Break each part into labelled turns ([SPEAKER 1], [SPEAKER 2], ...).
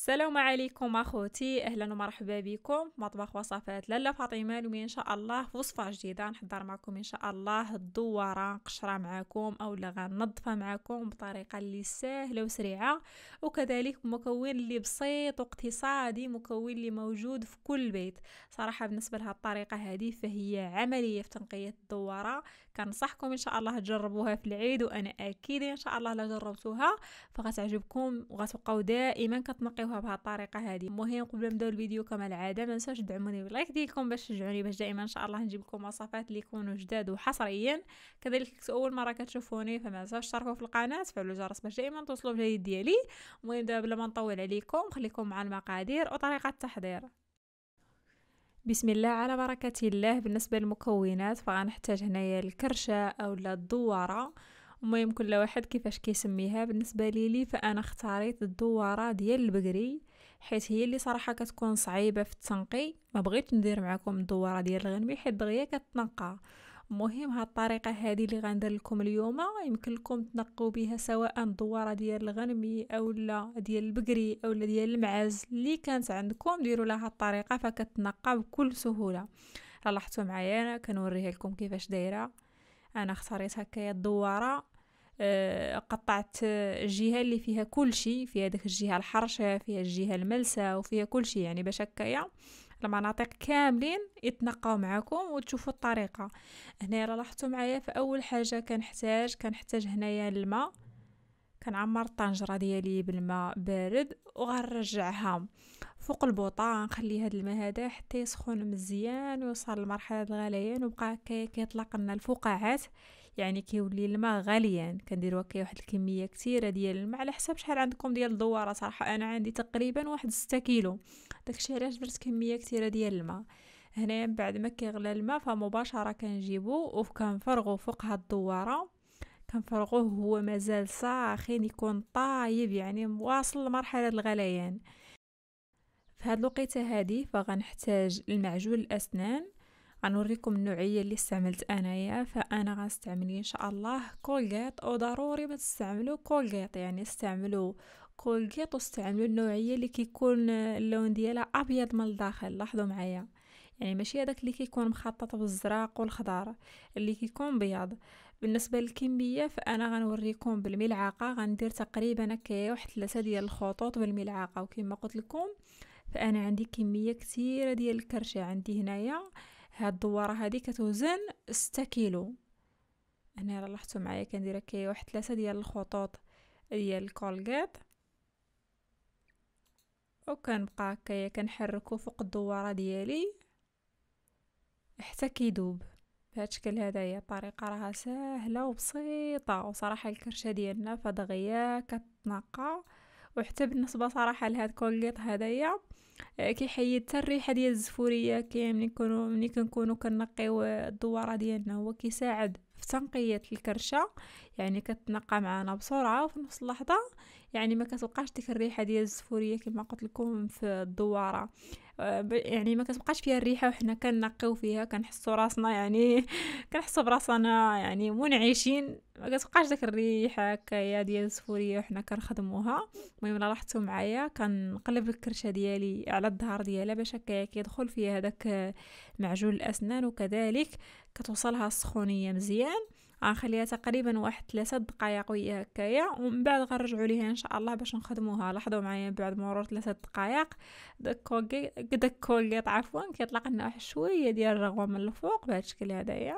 [SPEAKER 1] السلام عليكم اخوتي اهلا ومرحبا بكم مطبخ وصفات لاله فاطمه اليوم ان شاء الله وصفه جديده نحضر معكم ان شاء الله الدواره قشره معكم او لا غنضفها معكم بطريقه اللي سهله وسريعه وكذلك مكون اللي بسيط واقتصادي مكون اللي موجود في كل بيت صراحه بالنسبه لهذه الطريقه هذه فهي عمليه في تنقيه الدواره كنصحكم ان شاء الله تجربوها في العيد وانا اكيد ان شاء الله لا جربتوها فغتعجبكم وغتبقاو دائما كتنقيوها بهذه الطريقه هذه المهم قبل ما نبداو الفيديو كما العاده ما نساوش تدعموني باللايك ديالكم باش تشجعوني باش دائما ان شاء الله نجيب لكم وصفات اللي يكونوا جداد وحصريا كذلك اول مره كتشوفوني فما تنساوش تشتركوا في القناه تفعلوا الجرس باش دائما توصلوا بجديد ديالي المهم دابا بلا ما نطول عليكم خليكم مع المقادير وطريقه التحضير بسم الله على بركة الله بالنسبة للمكونات فغنحتاج هنايا الكرشة أو الدوارة وما يمكن لواحد كيفاش كيسميها بالنسبة ليلي فأنا اختاريت الدوارة ديال البقري حيت هي اللي صراحة كتكون صعيبة في التنقي ما بغيت ندير معكم الدوارة ديال الغنمي حيت دغيا كتنقى مهم هاد الطريقه هذه اللي غندير لكم اليوم يمكن لكم تنقوا بها سواء الدواره ديال الغنمي او لا ديال البقري او لا ديال المعز اللي كانت عندكم ديروا لها الطريقه فكتنقى بكل سهوله لاحظتوا معايا انا كنوريها لكم كيفاش دايره انا اختاريت هكايا الدواره آه، قطعت الجهه اللي فيها كل شيء فيها ديك الجهه الحرشه فيها الجهه الملسه وفيها كل شيء يعني باش هكايا المناطق كاملين يتنقاو معاكم وتشوفوا الطريقه هنا لاحظتوا معايا فاول حاجه كنحتاج كنحتاج هنايا الماء كنعمر الطنجره ديالي بالماء بارد وغنرجعها فوق البوطه نخلي هذا الماء هذا حتى يسخن مزيان ويوصل لمرحله الغليان وبقى كيطلق لنا الفقاعات يعني كيولي الماء غاليا كنديروا كي واحد الكميه كثيره ديال الماء على حساب شحال عندكم ديال الدواره صراحه انا عندي تقريبا واحد 6 كيلو داكشي علاش درت كميه كثيره ديال الماء هنا من بعد ما كيغلى الماء فمباشره كنجيبو وكنفرغو فوق هاد الدواره كنفرغوه هو مازال ساخن يكون طايب يعني واصل لمرحله الغليان في هاد الوقيته هادي فغنحتاج المعجون الاسنان غنوريكم النوعيه اللي استعملت انايا فانا غنستعمل ان شاء الله كولغيت وضروري ما تستعملوا كولغيت يعني استعملوا كولغيت واستعملوا النوعيه اللي كيكون اللون ديالها ابيض من الداخل لاحظوا معايا يعني ماشي هذاك اللي كيكون مخطط بالزراق والخضار اللي كيكون بيض بالنسبه للكميه فانا غنوريكم بالملعقه غندير تقريبا هكا واحد ثلاثه ديال الخطوط بالملعقه وكما قلت لكم فانا عندي كميه كثيره ديال الكرشه عندي هنايا هاد الدواره هادي كتوزن ستة كيلو هنا لاحظتوا معايا كندير هكا واحد ثلاثه ديال الخطوط ديال الكولغيت وكنبقى هكايا كنحركو فوق الدواره ديالي حتى كيدوب بهذا الشكل هذايا الطريقه راها سهله وبسيطه وصراحه الكرشه ديالنا فدغيا كتنقى وحتى بالنسبه صراحه لهاد كولغيط هدايا آه، كيحيد حتى الريحه ديال الزفوريه كي ملي كنكونوا ملي كنكونوا كنقيو الدواره ديالنا هو كيساعد في تنقيه الكرشه يعني كتنقى معانا بسرعه وفي نفس اللحظه يعني ما كتبقاش ديك الريحه ديال الزفوريه كما قلت لكم في الدواره آه، يعني ما كتبقاش فيها الريحه وحنا كنقيو فيها كنحسوا راسنا يعني كنحسوا براسنا يعني منعشين ما كتبقاش داك الريحه هكايا ديال الزفوريه وحنا كنخدموها المهم لاحظتوا معايا كنقلب الكرشه ديالي على الظهر ديالها باش هكايا كيدخل فيها داك آه، معجون الاسنان وكذلك كتوصلها السخونيه مزيان غنخليها تقريبا واحد ثلاثة دقائق وهي هكايا ومن بعد غنرجعوا ليها ان شاء الله باش نخدموها لاحظوا معايا بعد مرور ثلاثة دقائق داك كولغي داك كولغيط عفوا كيطلق لنا واحد شويه ديال الرغوه من الفوق بهذا الشكل هذايا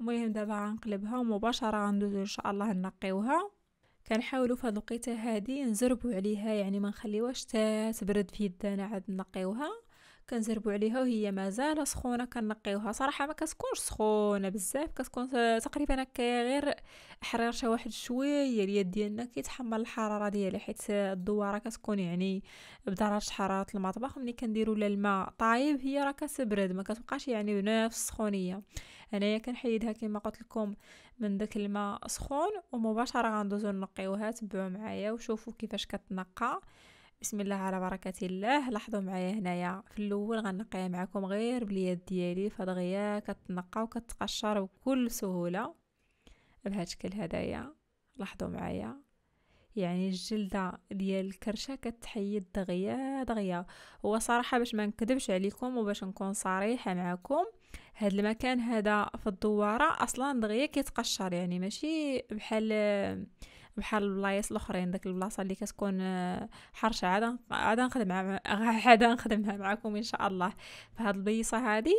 [SPEAKER 1] المهم دابا غنقلبها ومباشره غندوزو ان شاء الله نقيوها كنحاولوا في هاد الوقيته هادي نزربوا عليها يعني ما نخليوهاش تبرد في يدنا عاد نقيوها كنزربو عليها وهي مازال سخونه كنقيوها صراحه ما كتكونش سخونه بزاف كتكون تقريبا هكا غير حرير شي واحد شويه اليد ديالنا كيتحمل الحراره ديالها حيت الدواره كتكون يعني بدرجه حراره المطبخ ملي كنديروا الماء طايب هي راه كتبرد ما كتبقاش يعني بنفس السخونيه انايا كنحيدها كما قلت لكم من داك الماء سخون ومباشره غندوزو نقيوها تبعوا معايا وشوفوا كيفاش كتنقى بسم الله على بركه الله لاحظوا معايا هنايا في الاول غنقيها معكم غير باليد ديالي فدغيا كتنقى وكتقشر بكل سهوله بهذا الشكل هدايا لاحظوا معايا يعني الجلده ديال الكرشه كتحيد دغيا دغيا هو صراحه باش ما نكذبش عليكم وباش نكون صريحه معكم هاد المكان هذا في الدواره اصلا دغيا كيتقشر يعني ماشي بحال بحال البلايص الاخرين داك البلاصه اللي كتكون آه، حرشه عاد عاد نخدمها عاد نخدمها معكم ان شاء الله فهاد البيصه هادي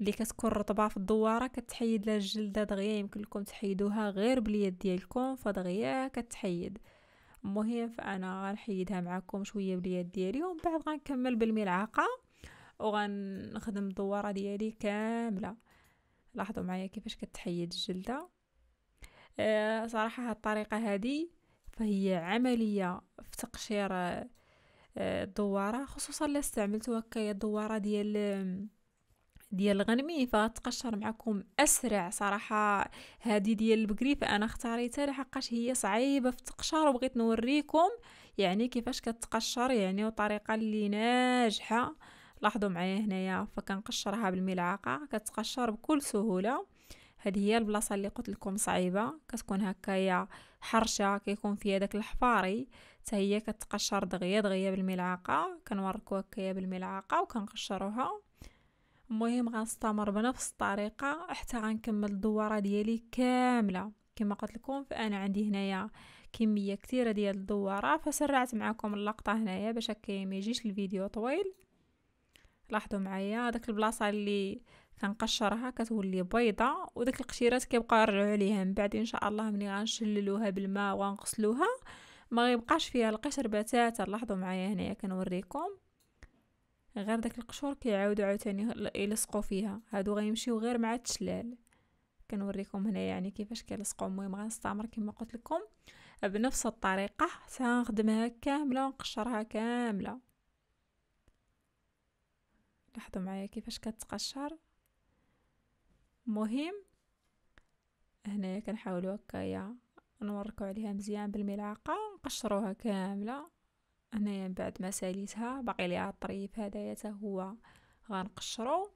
[SPEAKER 1] اللي كتكون رطبه في الدواره كتحيد لها الجلده دغيا يمكن لكم تحيدوها غير باليد ديالكم فدغيا كتحيد المهم فانا غنحيدها معكم شويه باليد ديالي ومن بعد غنكمل بالملعقه وغنخدم الدواره ديالي كامله لاحظوا معايا كيفاش كتحيد الجلده آه، صراحة الطريقة هذه فهي عملية في تقشير آه، الدوارة خصوصا اللي استعملتوا هكايا الدوارة ديال ديال الغنمي فتقشر معكم اسرع صراحه هذه ديال البقري فانا اختاريتها لحقاش هي صعيبه في التقشير وبغيت نوريكم يعني كيفاش كتقشر يعني وطريقه اللي ناجحه لاحظوا معايا هنايا فكنقشرها بالملعقه كتقشر بكل سهوله هذه هي البلاصه اللي قلت لكم صعيبه كتكون هكايا حرشه كيكون فيها داك الحفاري حتى هي كتقشر دغيا دغيا بالملعقه كنوركو هكايا بالملعقه وكنقشروها المهم غنستمر بنفس الطريقه حتى غنكمل الدواره ديالي كامله كما قلت لكم فانا عندي هنايا كميه كثيره ديال الدواره فسرعت معكم اللقطه هنايا باش هكا ما يجيش الفيديو طويل لاحظوا معايا داك البلاصه اللي كنقشرها كتولي بيضة وداك القشيرات كيبقاو يرجعوا عليها من بعد ان شاء الله ملي غنشللوها بالماء وغنغسلوها ما غيبقاش فيها القشر بتاتا لاحظوا معايا هنايا كنوريكم غير داك القشور كيعاودوا عاوتاني يلصقوا فيها هادو غيمشيو غير مع التشلال كنوريكم هنا يعني كيفاش كيلصقو المهم غنستعمر كما قلت لكم بنفس الطريقه حتى نخدمها كامله ونقشرها كامله لاحظوا معايا كيفاش كتقشر مهم هنايا كنحاولو هكايا نوركو عليها مزيان بالملعقه ونقشروها كامله هنايا من بعد ما ساليتها باقي ليها الطريف هدايا حتى هو غنقشرو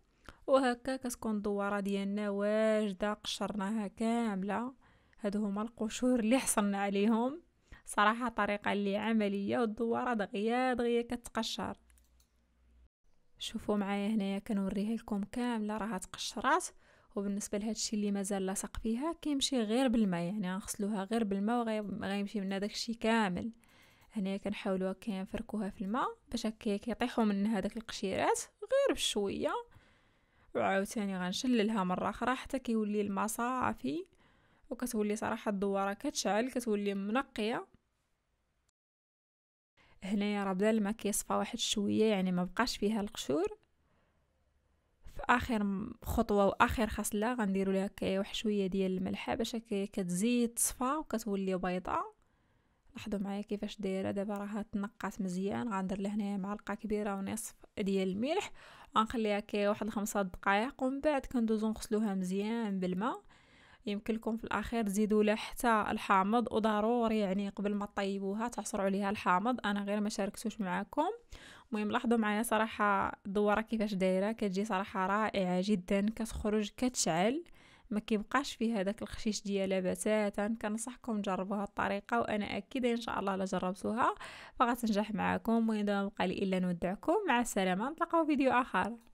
[SPEAKER 1] وهكا كتكون الدواره ديالنا واجده قشرناها كامله هادو هما القشور اللي حصلنا عليهم صراحه طريقه اللي عمليه والدواره دغيا دغيا كتقشر شوفوا معايا هنايا كنوريها لكم كامله راها تقشرات وبالنسبه لهذا الشيء اللي مازال لاصق فيها كيمشي غير بالماء يعني غنغسلوها غير بالماء وغيمشي منها داك الشيء كامل هنايا كنحاولوا كنفركوها في الماء باش هكا كيطيحوا منها هذاك القشيرات غير بشويه وعاوتاني غنشللها مره اخرى حتى كيولي الماء صافي وكتولي صراحه الدواره كتشعل كتولي منقيه هنايا راه بدا الماء كيصفى واحد شويه يعني ما بقاش فيها القشور في اخر خطوه واخر خصله غنديروا لها واحد شويه ديال الملحه باش كتزيد صفا وكتولي بيضاء لاحظوا معايا كيفاش دايره دابا راها تنقات مزيان غندير لهنايا معلقه كبيره ونصف ديال الملح غنخليها كي واحد خمسة دقائق ومن بعد كندوزو نغسلوها مزيان بالماء يمكن لكم في الاخير تزيدوا لها حتى الحامض وضروري يعني قبل ما تطيبوها تعصروا عليها الحامض انا غير ما شاركتوش معاكم المهم لاحظوا معايا صراحه الدوره كيفاش دايره كتجي صراحه رائعه جدا كتخرج كتشعل ما كيبقاش فيها داك الخشيش ديالها بتاتا كنصحكم تجربوها الطريقه وانا اكيده ان شاء الله الا جربتوها فغتنجح معاكم وين دابا بقى لي الا نودعكم مع السلامه نتلاقاو فيديو اخر